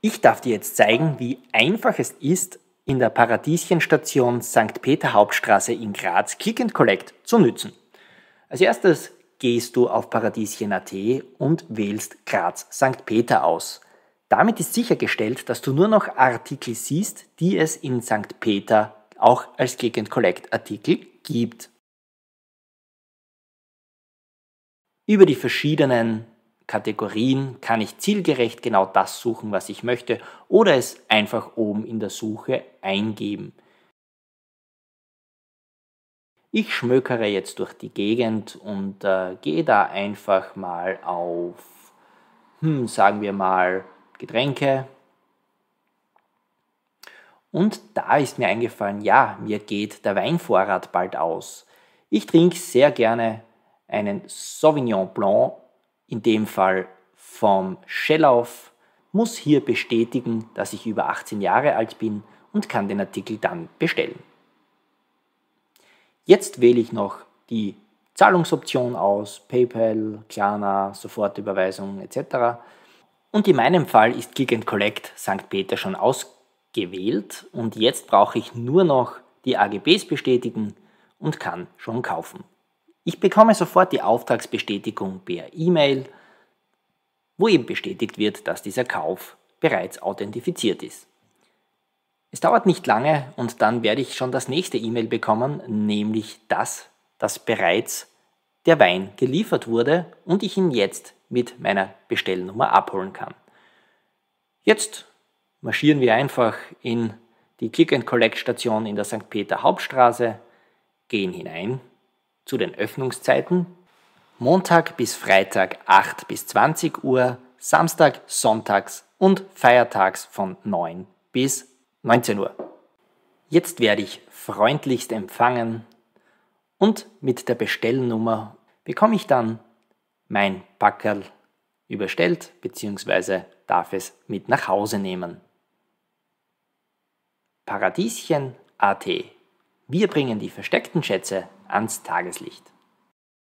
Ich darf dir jetzt zeigen, wie einfach es ist, in der Paradieschenstation St. Peter Hauptstraße in Graz Kick and Collect zu nützen. Als erstes gehst du auf paradieschen.at und wählst Graz St. Peter aus. Damit ist sichergestellt, dass du nur noch Artikel siehst, die es in St. Peter auch als Kick and Collect Artikel gibt. Über die verschiedenen Kategorien kann ich zielgerecht genau das suchen, was ich möchte oder es einfach oben in der Suche eingeben. Ich schmökere jetzt durch die Gegend und äh, gehe da einfach mal auf, hm, sagen wir mal, Getränke. Und da ist mir eingefallen, ja, mir geht der Weinvorrat bald aus. Ich trinke sehr gerne einen Sauvignon Blanc in dem Fall vom Shellauf, muss hier bestätigen, dass ich über 18 Jahre alt bin und kann den Artikel dann bestellen. Jetzt wähle ich noch die Zahlungsoption aus, PayPal, Klarna, Sofortüberweisung etc. Und in meinem Fall ist Click and Collect St. Peter schon ausgewählt und jetzt brauche ich nur noch die AGBs bestätigen und kann schon kaufen. Ich bekomme sofort die Auftragsbestätigung per E-Mail, wo eben bestätigt wird, dass dieser Kauf bereits authentifiziert ist. Es dauert nicht lange und dann werde ich schon das nächste E-Mail bekommen, nämlich das, dass bereits der Wein geliefert wurde und ich ihn jetzt mit meiner Bestellnummer abholen kann. Jetzt marschieren wir einfach in die Click and Collect Station in der St. Peter Hauptstraße, gehen hinein zu den Öffnungszeiten Montag bis Freitag 8 bis 20 Uhr, Samstag, Sonntags und Feiertags von 9 bis 19 Uhr. Jetzt werde ich freundlichst empfangen und mit der Bestellnummer bekomme ich dann mein Packerl überstellt bzw. darf es mit nach Hause nehmen. Paradieschen.at wir bringen die versteckten Schätze ans Tageslicht.